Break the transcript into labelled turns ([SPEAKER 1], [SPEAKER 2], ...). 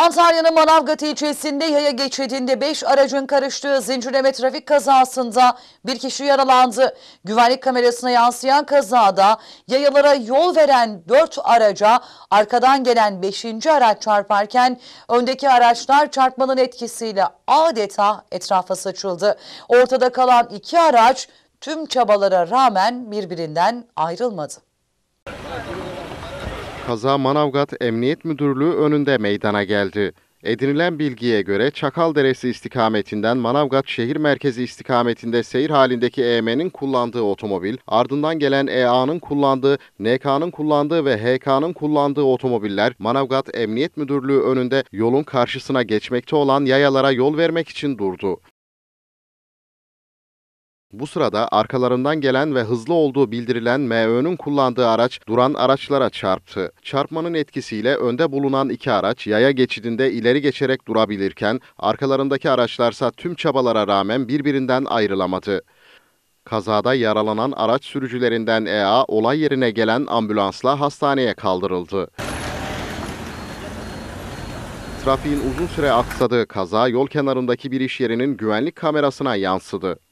[SPEAKER 1] Antalya'nın Manavgat ilçesinde yaya geçidinde 5 aracın karıştığı zincirleme trafik kazasında bir kişi yaralandı. Güvenlik kamerasına yansıyan kazada yayalara yol veren 4 araca arkadan gelen 5. araç çarparken öndeki araçlar çarpmanın etkisiyle adeta etrafa saçıldı. Ortada kalan 2 araç tüm çabalara rağmen birbirinden ayrılmadı
[SPEAKER 2] kaza Manavgat Emniyet Müdürlüğü önünde meydana geldi. Edinilen bilgiye göre Çakal Deresi istikametinden Manavgat şehir merkezi istikametinde seyir halindeki EM'nin kullandığı otomobil, ardından gelen EA'nın kullandığı, NK'nın kullandığı ve HK'nın kullandığı otomobiller Manavgat Emniyet Müdürlüğü önünde yolun karşısına geçmekte olan yayalara yol vermek için durdu. Bu sırada arkalarından gelen ve hızlı olduğu bildirilen MÖ'nün kullandığı araç duran araçlara çarptı. Çarpmanın etkisiyle önde bulunan iki araç yaya geçidinde ileri geçerek durabilirken arkalarındaki araçlarsa tüm çabalara rağmen birbirinden ayrılamadı. Kazada yaralanan araç sürücülerinden EA olay yerine gelen ambulansla hastaneye kaldırıldı. Trafiğin uzun süre aksadığı kaza yol kenarındaki bir iş yerinin güvenlik kamerasına yansıdı.